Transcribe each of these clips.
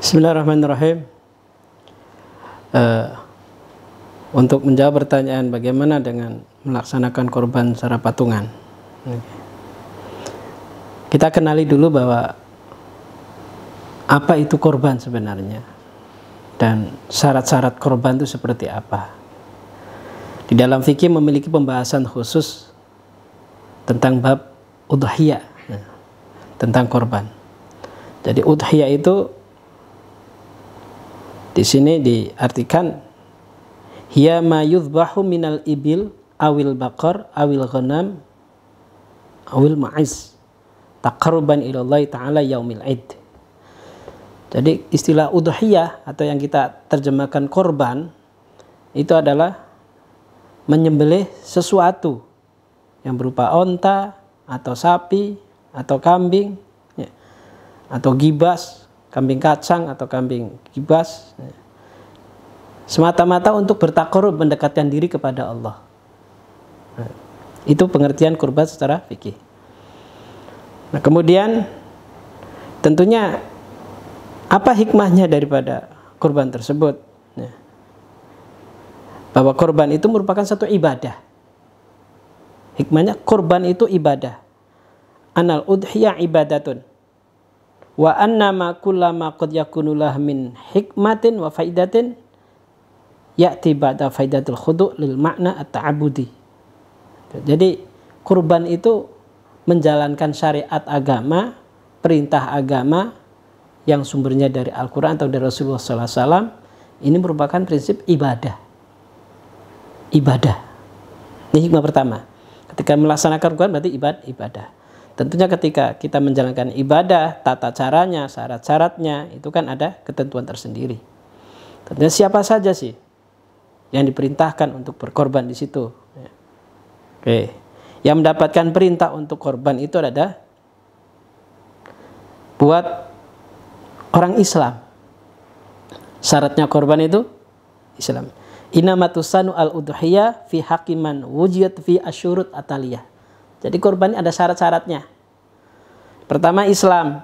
Bismillahirrahmanirrahim. Uh, untuk menjawab pertanyaan bagaimana dengan melaksanakan korban secara patungan, kita kenali dulu bahwa apa itu korban sebenarnya dan syarat-syarat korban itu seperti apa. Di dalam fikih memiliki pembahasan khusus tentang bab udhiyah, ya, tentang korban. Jadi udhiyah itu di sini diartikan hiya ma bahu minal ibil awil bakor awil ghanam awil ma'iz taqarruban ilallah ta'ala yaumil id. Jadi istilah udhiyah atau yang kita terjemahkan korban itu adalah menyembelih sesuatu yang berupa onta atau sapi atau kambing ya, atau gibas kambing kacang atau kambing kibas semata-mata untuk bertakorub mendekatkan diri kepada Allah itu pengertian kurban secara fikih nah kemudian tentunya apa hikmahnya daripada kurban tersebut nah, bahwa kurban itu merupakan satu ibadah hikmahnya kurban itu ibadah anal udhiyah ibadatun wa anna ma kullama qad yakunu min hikmatin wa faidatin ya'ti ba'da faidatul khudu' lil makna at-ta'abudi. Jadi kurban itu menjalankan syariat agama, perintah agama yang sumbernya dari Al-Quran atau dari Rasulullah Sallallahu Alaihi Wasallam. ini merupakan prinsip ibadah. Ibadah. Ini hikmah pertama. Ketika melaksanakan kurban berarti ibadah. Tentunya ketika kita menjalankan ibadah, tata caranya, syarat-syaratnya, itu kan ada ketentuan tersendiri. Tentunya siapa saja sih yang diperintahkan untuk berkorban di situ? Ya. Oke, yang mendapatkan perintah untuk korban itu ada buat orang Islam. Syaratnya korban itu Islam. Inamatusanu al-udhiyah fi hakiman wujud fi asyurut ataliyah jadi korban ada syarat-syaratnya. Pertama Islam.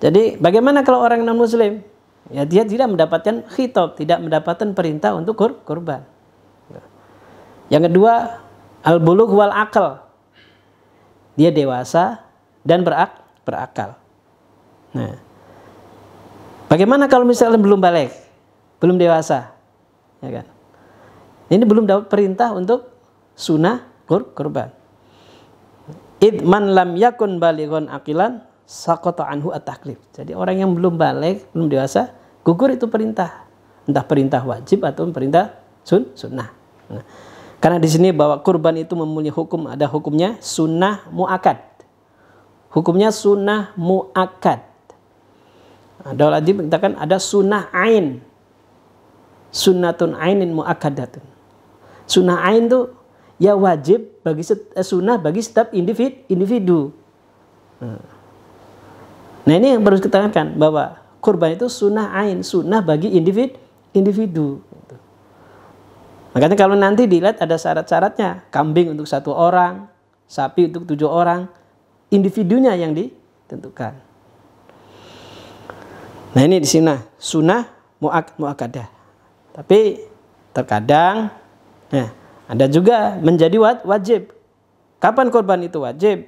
Jadi bagaimana kalau orang non muslim? Ya dia tidak mendapatkan khitab, tidak mendapatkan perintah untuk kur kurban. Yang kedua al-bulugh wal akal. Dia dewasa dan berak berakal. Nah, bagaimana kalau misalnya belum balik, belum dewasa, ya kan? Ini belum dapat perintah untuk sunnah kur kurban. Idman lam yakun balighon akilan sakota anhu ataklif. Jadi orang yang belum balik, belum dewasa, gugur itu perintah. Entah perintah wajib atau perintah sun sunnah. Nah, karena di sini bahwa kurban itu mempunyai hukum, ada hukumnya sunnah muakad. Hukumnya sunnah muakad. Nah, ada lagi mengatakan ada sunnah ain. Sunnatun ainin muakadatun. Sunnah ain itu ya wajib bagi eh, sunnah bagi setiap individu. individu. Nah ini yang harus kita katakan bahwa kurban itu sunnah ain, sunnah bagi individu. individu. Makanya kalau nanti dilihat ada syarat-syaratnya, kambing untuk satu orang, sapi untuk tujuh orang, individunya yang ditentukan. Nah ini di sini sunnah muak muakadah. Tapi terkadang, nah, ada juga menjadi wajib. Kapan korban itu wajib?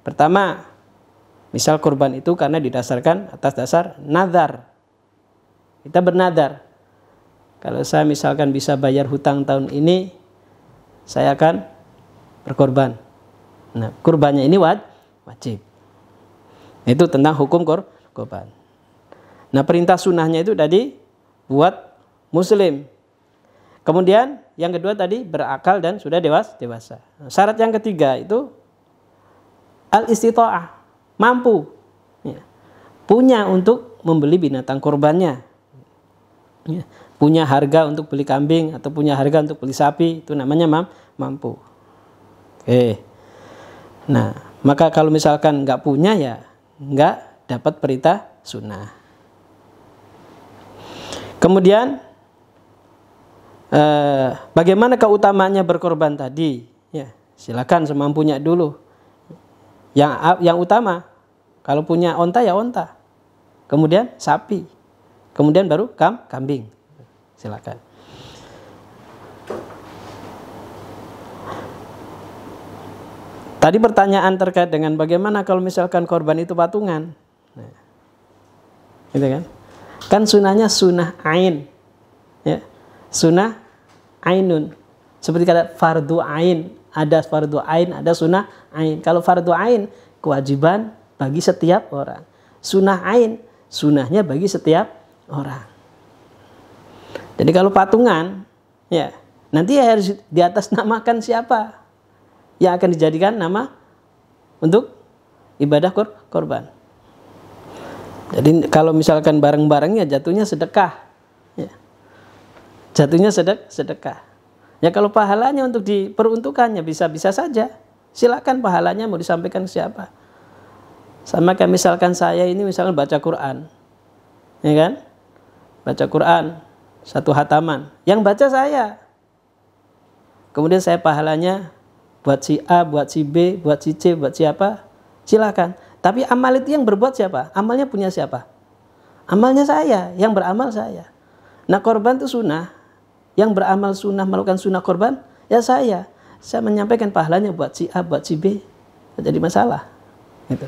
Pertama, misal korban itu karena didasarkan atas dasar nazar. Kita bernadar. Kalau saya misalkan bisa bayar hutang tahun ini, saya akan berkorban. Nah, kurbannya ini wajib. Itu tentang hukum kor korban. Nah, perintah sunnahnya itu tadi buat muslim Kemudian yang kedua tadi berakal dan sudah dewas dewasa. Syarat yang ketiga itu al istitoah mampu ya. punya untuk membeli binatang kurbannya, ya. punya harga untuk beli kambing atau punya harga untuk beli sapi itu namanya mam mampu. Oke, nah maka kalau misalkan nggak punya ya nggak dapat perintah sunnah. Kemudian Eh, bagaimana keutamanya berkorban tadi? Ya, silakan semampunya dulu. Yang yang utama kalau punya onta ya onta. Kemudian sapi. Kemudian baru kam kambing. Silakan. Tadi pertanyaan terkait dengan bagaimana kalau misalkan korban itu patungan. Nah, gitu kan? Kan sunahnya sunah ain. Ya sunnah ainun. Seperti kata fardu ain, ada fardu ain, ada sunnah ain. Kalau fardu ain kewajiban bagi setiap orang. Sunnah ain, sunnahnya bagi setiap orang. Jadi kalau patungan, ya nanti ya harus di atas namakan siapa yang akan dijadikan nama untuk ibadah kor korban. Jadi kalau misalkan bareng-barengnya jatuhnya sedekah. Jatuhnya sedek, sedekah. Ya kalau pahalanya untuk diperuntukannya bisa-bisa saja. Silakan pahalanya mau disampaikan ke siapa. Sama kayak misalkan saya ini misalnya baca Quran. Ya kan? Baca Quran satu hataman. Yang baca saya. Kemudian saya pahalanya buat si A, buat si B, buat si C, buat siapa? Silakan. Tapi amal itu yang berbuat siapa? Amalnya punya siapa? Amalnya saya, yang beramal saya. Nah korban itu sunnah, yang beramal sunnah melakukan sunnah korban, ya saya. Saya menyampaikan pahalanya buat si A, buat si B. jadi masalah. Gitu.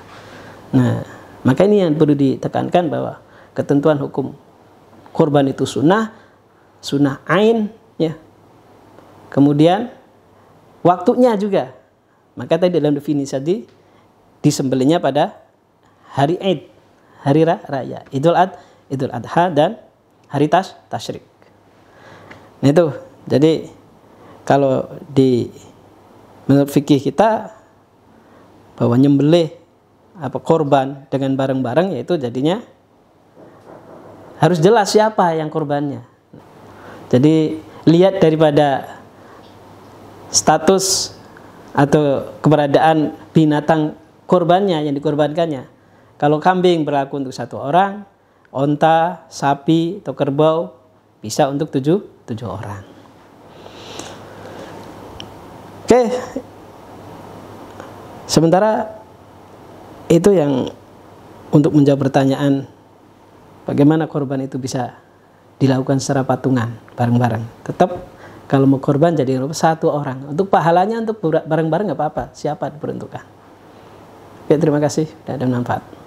Nah, maka ini yang perlu ditekankan bahwa ketentuan hukum korban itu sunnah, sunnah ain, ya. Kemudian waktunya juga. Maka tadi dalam definisi tadi disembelihnya pada hari Id, hari raya, Idul Ad, Idul Adha dan hari tas tasyrik itu. Jadi kalau di menurut fikih kita bahwa nyembelih apa korban dengan bareng-bareng yaitu jadinya harus jelas siapa yang korbannya. Jadi lihat daripada status atau keberadaan binatang korbannya yang dikorbankannya. Kalau kambing berlaku untuk satu orang, onta, sapi atau kerbau bisa untuk tujuh, tujuh orang. Oke. Sementara itu yang untuk menjawab pertanyaan bagaimana korban itu bisa dilakukan secara patungan bareng-bareng. Tetap kalau mau korban jadi satu orang. Untuk pahalanya untuk bareng-bareng nggak apa-apa. Siapa diperuntukkan. Oke, terima kasih. Dan ada manfaat.